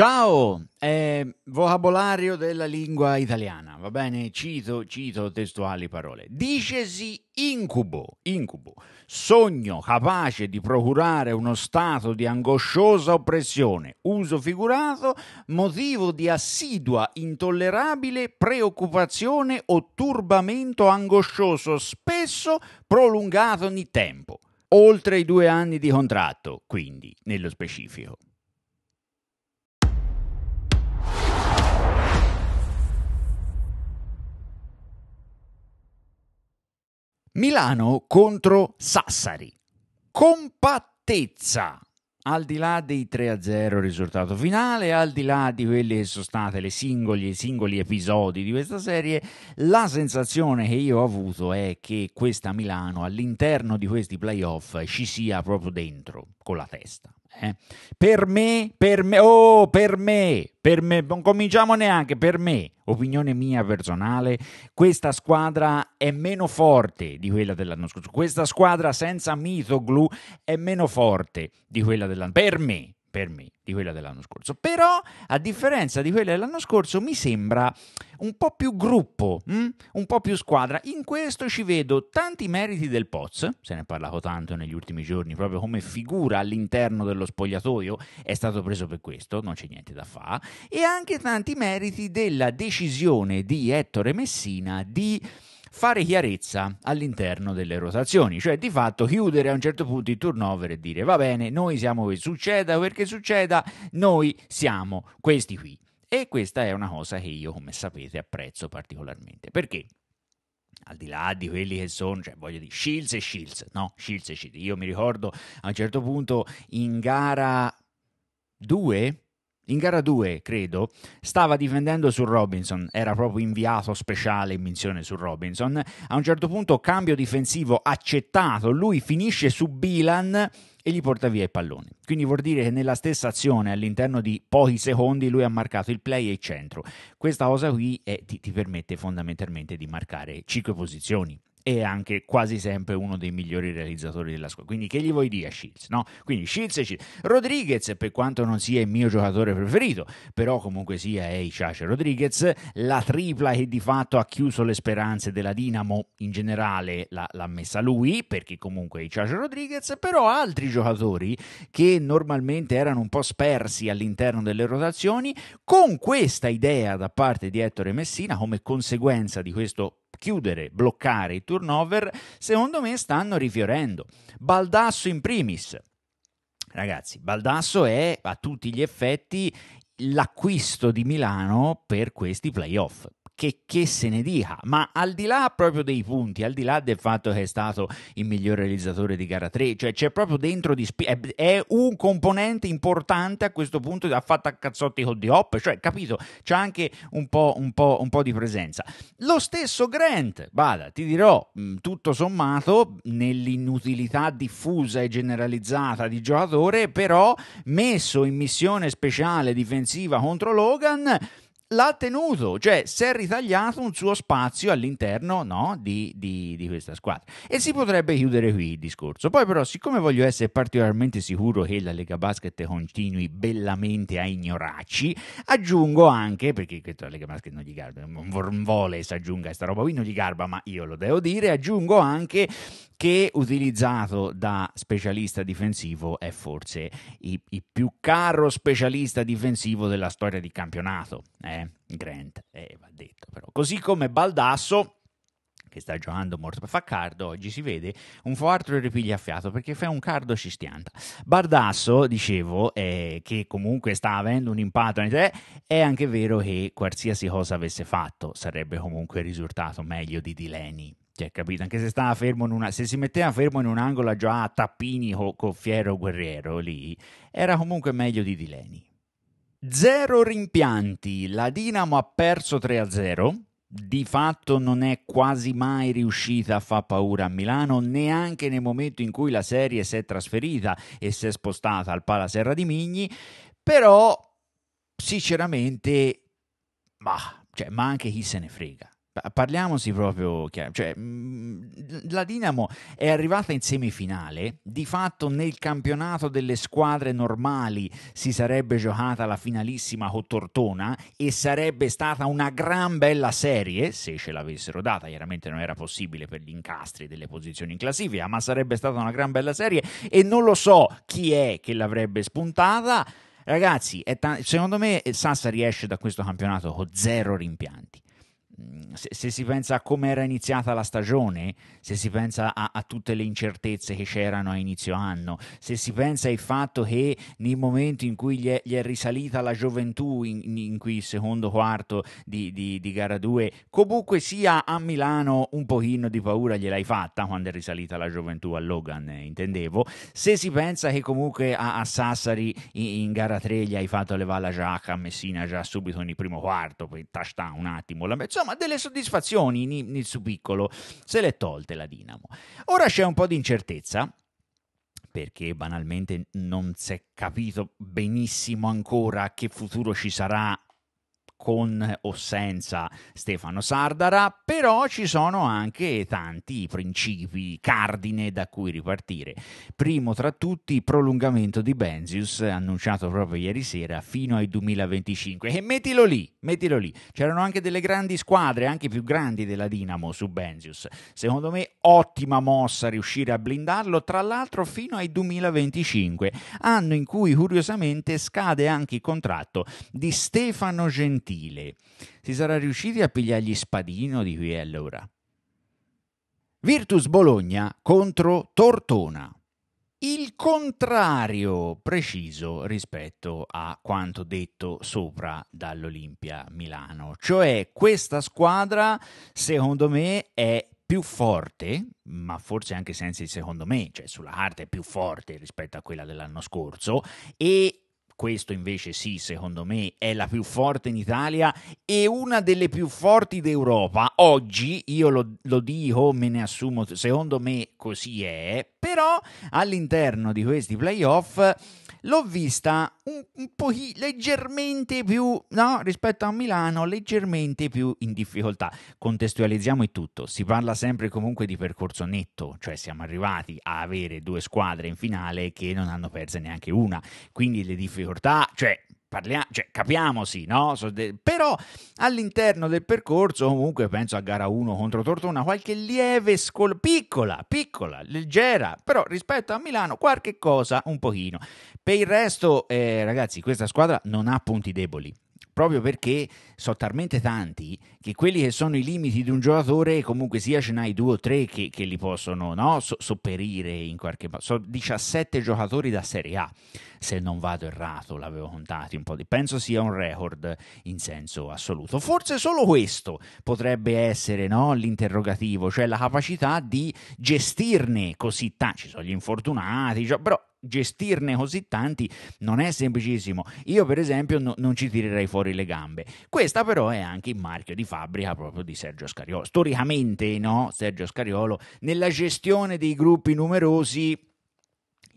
Ciao, è vocabolario della lingua italiana, va bene? Cito, cito testuali parole. Dicesi incubo, incubo, sogno capace di procurare uno stato di angosciosa oppressione, uso figurato, motivo di assidua, intollerabile preoccupazione o turbamento angoscioso, spesso prolungato ogni tempo, oltre i due anni di contratto, quindi, nello specifico. Milano contro Sassari. Compattezza. Al di là dei 3-0 risultato finale, al di là di quelli che sono stati i singoli episodi di questa serie, la sensazione che io ho avuto è che questa Milano all'interno di questi playoff ci sia proprio dentro, con la testa. Eh. Per me, per me, oh, per me, per me, non cominciamo neanche, per me, opinione mia personale, questa squadra è meno forte di quella dell'anno scorso, questa squadra senza Mitoglu è meno forte di quella dell'anno, per me, per me di quella dell'anno scorso. Però, a differenza di quella dell'anno scorso, mi sembra un po' più gruppo, mh? Mm? un po' più squadra. In questo ci vedo tanti meriti del Poz, se ne è parlato tanto negli ultimi giorni, proprio come figura all'interno dello spogliatoio, è stato preso per questo, non c'è niente da fare, e anche tanti meriti della decisione di Ettore Messina di fare chiarezza all'interno delle rotazioni, cioè di fatto chiudere a un certo punto i turnover e dire va bene, noi siamo che succeda perché succeda, noi siamo questi qui. E questa è una cosa che io, come sapete, apprezzo particolarmente. Perché? al di là di quelli che sono, cioè voglio dire, Shields e Shields, no, Shields e Shields. Io mi ricordo a un certo punto in gara 2, in gara 2, credo, stava difendendo su Robinson, era proprio inviato speciale in missione su Robinson. A un certo punto cambio difensivo accettato, lui finisce su Bilan e gli porta via i palloni. Quindi vuol dire che nella stessa azione, all'interno di pochi secondi, lui ha marcato il play e il centro. Questa cosa qui è, eh, ti, ti, permette fondamentalmente di marcare 5 posizioni e anche quasi sempre uno dei migliori realizzatori della squadra. Quindi che gli vuoi dire a Shields? No? Quindi Shields e Shields. Rodriguez, per quanto non sia il mio giocatore preferito, però comunque sia è Ishace Rodriguez, la tripla che di fatto ha chiuso le speranze della Dinamo in generale l'ha, l'ha messa lui, perché comunque è Ishace Rodriguez, però altri giocatori che normalmente erano un po' spersi all'interno delle rotazioni, con questa idea da parte di Ettore Messina come conseguenza di questo chiudere, bloccare i turnover, secondo me stanno rifiorendo. Baldasso in primis. Ragazzi, Baldasso è a tutti gli effetti l'acquisto di Milano per questi playoff che, che, se ne dica, ma al di là proprio dei punti, al di là del fatto che è stato il miglior realizzatore di gara 3, cioè c'è proprio dentro di spi- è, è, un componente importante a questo punto ha fatto a cazzotti con di hop, cioè capito, c'è anche un po', un, po', un po', di presenza. Lo stesso Grant, vada, ti dirò, tutto sommato, nell'inutilità diffusa e generalizzata di giocatore, però messo in missione speciale difensiva contro Logan l'ha tenuto, cioè si è ritagliato un suo spazio all'interno no, di, di, di, questa squadra. E si potrebbe chiudere qui il discorso. Poi però, siccome voglio essere particolarmente sicuro che la Lega Basket continui bellamente a ignorarci, aggiungo anche, perché questo la Lega Basket non gli garba, non vuole si aggiunga questa roba qui, non gli garba, ma io lo devo dire, aggiungo anche che utilizzato da specialista difensivo è forse il, il più caro specialista difensivo della storia di campionato. Eh, eh? Grant, eh, va detto però. Così come Baldasso che sta giocando morto per fa cardo, oggi si vede, un po' altro ripiglia a fiato perché fa un cardo ci stianta. Baldasso, dicevo, eh, che comunque sta avendo un impatto in è anche vero che qualsiasi cosa avesse fatto sarebbe comunque risultato meglio di Dileni. Cioè, capito? Anche se stava fermo in una. Se si metteva fermo in un angolo già a tappini con Fiero Guerriero lì, era comunque meglio di Dileni Zero rimpianti, la Dinamo ha perso 3-0, di fatto non è quasi mai riuscita a far paura a Milano, neanche nel momento in cui la serie si è trasferita e si è spostata al Palaserra di Migni, però sinceramente, bah, cioè, ma anche chi se ne frega. Parliamoci proprio chiaro, cioè, mm, la Dinamo è arrivata in semifinale, di fatto nel campionato delle squadre normali si sarebbe giocata la finalissima con Tortona e sarebbe stata una gran bella serie, se ce l'avessero data, chiaramente non era possibile per gli incastri delle posizioni in classifica, ma sarebbe stata una gran bella serie e non lo so chi è che l'avrebbe spuntata. Ragazzi, t- secondo me eh, Sassa riesce da questo campionato con zero rimpianti se, se, si pensa a come era iniziata la stagione, se si pensa a, a, tutte le incertezze che c'erano a inizio anno, se si pensa al fatto che nei momenti in cui gli è, gli è risalita la gioventù, in, in, cui il secondo quarto di, di, di gara 2, comunque sia a Milano un pochino di paura gliel'hai fatta quando è risalita la gioventù a Logan, eh, intendevo, se si pensa che comunque a, a Sassari in, in, gara 3 gli hai fatto levare la giacca, a Messina già subito nel primo quarto, poi touchdown un attimo, la, insomma ma delle soddisfazioni nel suo piccolo se l'è tolte la Dinamo. Ora c'è un po' di incertezza perché banalmente non si è capito benissimo ancora che futuro ci sarà con o senza Stefano Sardara, però ci sono anche tanti principi cardine da cui ripartire. Primo tra tutti, il prolungamento di Benzius, annunciato proprio ieri sera, fino ai 2025. E mettilo lì, mettilo lì. C'erano anche delle grandi squadre, anche più grandi della Dinamo su Benzius. Secondo me ottima mossa riuscire a blindarlo, tra l'altro fino ai 2025, anno in cui curiosamente scade anche il contratto di Stefano Gentile gentile. Si sarà riusciti a pigliargli spadino di qui allora. Virtus Bologna contro Tortona. Il contrario preciso rispetto a quanto detto sopra dall'Olimpia Milano. Cioè questa squadra secondo me è più forte, ma forse anche senza il secondo me, cioè sulla carta è più forte rispetto a quella dell'anno scorso, e questo invece sì, secondo me, è la più forte in Italia e una delle più forti d'Europa. Oggi, io lo, lo dico, me ne assumo, secondo me così è, però all'interno di questi playoff l'ho vista un, un po' leggermente più, no, rispetto a Milano, leggermente più in difficoltà. Contestualizziamo il tutto, si parla sempre comunque di percorso netto, cioè siamo arrivati a avere due squadre in finale che non hanno perso neanche una, quindi le difficoltà, cioè parliamo, cioè, capiamoci, no? Però all'interno del percorso, comunque, penso a gara 1 contro Tortona, qualche lieve scol- piccola, piccola, leggera, però rispetto a Milano qualche cosa un pochino. Per il resto, eh, ragazzi, questa squadra non ha punti deboli, proprio perché sono talmente tanti che quelli che sono i limiti di un giocatore comunque sia ce n'hai due o tre che, che li possono no, so- sopperire in qualche modo. Sono 17 giocatori da Serie A, se non vado errato, l'avevo contato un po' di... Penso sia un record in senso assoluto. Forse solo questo potrebbe essere no, l'interrogativo, cioè la capacità di gestirne così tanti. Ci sono gli infortunati, cioè, però gestirne così tanti non è semplicissimo. Io, per esempio, no, non ci tirerei fuori le gambe. Questa, però, è anche il marchio di fabbrica proprio di Sergio Scariolo. Storicamente, no? Sergio Scariolo, nella gestione dei gruppi numerosi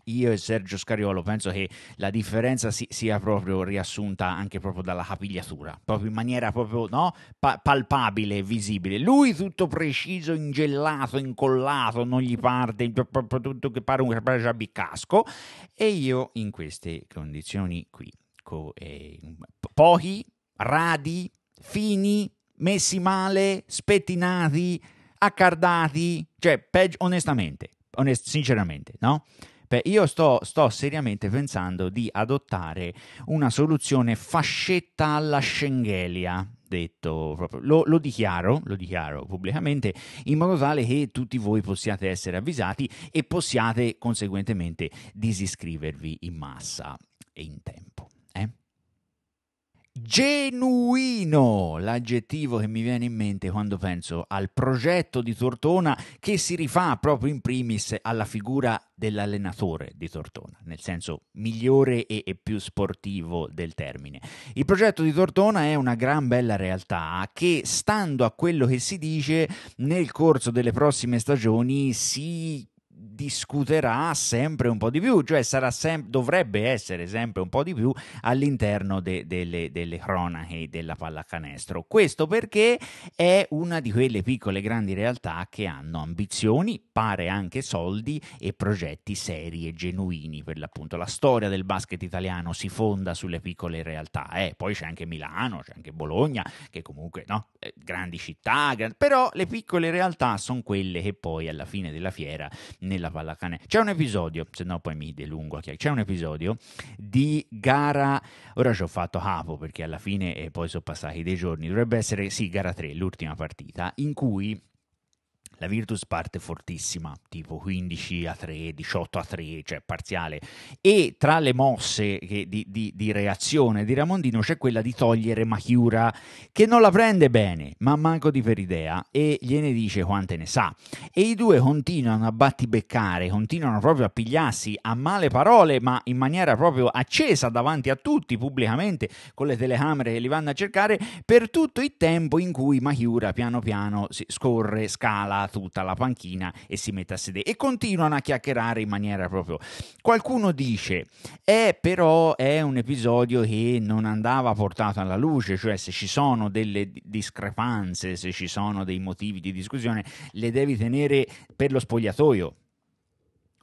io e Sergio Scariolo penso che la differenza si, sia proprio riassunta anche proprio dalla capigliatura, proprio in maniera proprio no, pa- palpabile, visibile. Lui tutto preciso, ingellato, incollato, non gli parte, proprio tutto che pare un giabicasco e io in queste condizioni qui, co- eh, pochi, radi, fini, messi male, spettinati, accardati, cioè peggio onestamente, onest- sinceramente, no? Giuseppe, io sto, sto seriamente pensando di adottare una soluzione fascetta alla Schengelia, detto proprio, lo, lo, dichiaro, lo dichiaro pubblicamente in modo tale che tutti voi possiate essere avvisati e possiate conseguentemente disiscrivervi in massa e in tempo. Genuino, l'aggettivo che mi viene in mente quando penso al progetto di Tortona che si rifà proprio in primis alla figura dell'allenatore di Tortona, nel senso migliore e, e più sportivo del termine. Il progetto di Tortona è una gran bella realtà che, stando a quello che si dice, nel corso delle prossime stagioni si discuterà sempre un po' di più, cioè sarà sem- dovrebbe essere sempre un po' di più all'interno de- delle, delle cronache della pallacanestro. Questo perché è una di quelle piccole grandi realtà che hanno ambizioni, pare anche soldi e progetti seri e genuini per l'appunto. La storia del basket italiano si fonda sulle piccole realtà, eh. poi c'è anche Milano, c'è anche Bologna, che comunque no, eh, grandi città, gran... però le piccole realtà sono quelle che poi alla fine della fiera ne nella pallacanestro. C'è un episodio, se no poi mi delungo, c'è un episodio di gara, ora ci ho fatto capo perché alla fine e poi sono passati dei giorni, dovrebbe essere sì gara 3, l'ultima partita, in cui la Virtus parte fortissima, tipo 15 a 3, 18 a 3, cioè parziale, e tra le mosse che, di, di, di, reazione di Ramondino c'è quella di togliere Machiura, che non la prende bene, ma manco di per idea, e gliene dice quante ne sa. E i due continuano a battibeccare, continuano proprio a pigliarsi a male parole, ma in maniera proprio accesa davanti a tutti, pubblicamente, con le telecamere che li vanno a cercare, per tutto il tempo in cui Machiura piano piano si scorre, scala, tutta la panchina e si mette a sedere e continuano a chiacchierare in maniera proprio qualcuno dice è eh, però è un episodio che non andava portato alla luce cioè se ci sono delle discrepanze se ci sono dei motivi di discussione le devi tenere per lo spogliatoio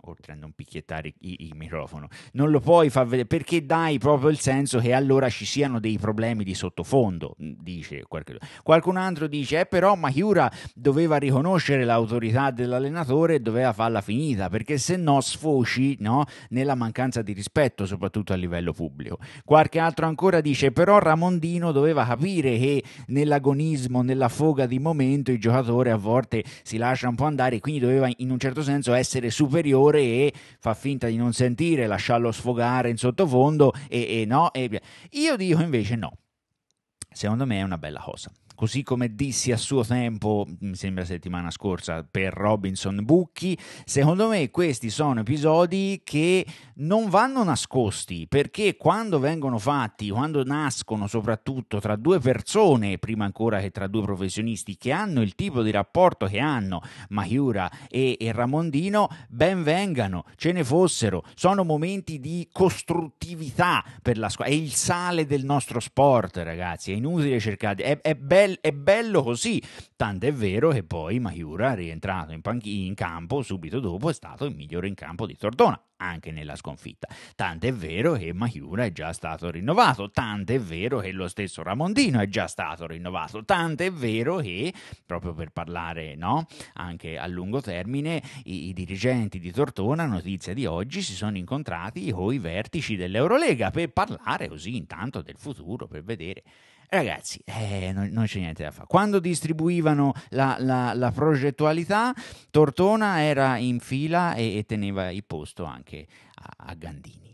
oltre a non picchiettare il microfono, non lo puoi far vedere perché dai proprio il senso che allora ci siano dei problemi di sottofondo, mm, dice qualche... qualcun altro dice, eh però Machiura doveva riconoscere l'autorità dell'allenatore e doveva farla finita, perché se no sfoci no, nella mancanza di rispetto, soprattutto a livello pubblico. Qualche altro ancora dice, però Ramondino doveva capire che nell'agonismo, nella foga di momento, il giocatore a volte si lascia un po' andare, e quindi doveva in un certo senso essere superiore dolore e fa finta di non sentire, lasciarlo sfogare in sottofondo e, e no. E... Io dico invece no, secondo me è una bella cosa così come dissi a suo tempo, mi sembra settimana scorsa, per Robinson Bucchi, secondo me questi sono episodi che non vanno nascosti, perché quando vengono fatti, quando nascono soprattutto tra due persone, prima ancora che tra due professionisti, che hanno il tipo di rapporto che hanno Mahiura e, e Ramondino, ben vengano, ce ne fossero, sono momenti di costruttività per la squadra, è il sale del nostro sport ragazzi, è inutile cercare, è, è bello be- è bello così. Tanto è vero che poi Maiura, rientrato in, pan- in campo subito dopo, è stato il migliore in campo di Tortona anche nella sconfitta. Tanto è vero che Mahiura è già stato rinnovato, tanto è vero che lo stesso Ramondino è già stato rinnovato, tanto è vero che, proprio per parlare no, anche a lungo termine, i, i, dirigenti di Tortona, notizia di oggi, si sono incontrati con i vertici dell'Eurolega per parlare così intanto del futuro, per vedere Ragazzi, eh, non, non, c'è niente da fare. Quando distribuivano la, la, la progettualità, Tortona era in fila e, e teneva il posto anche a, a Gandini.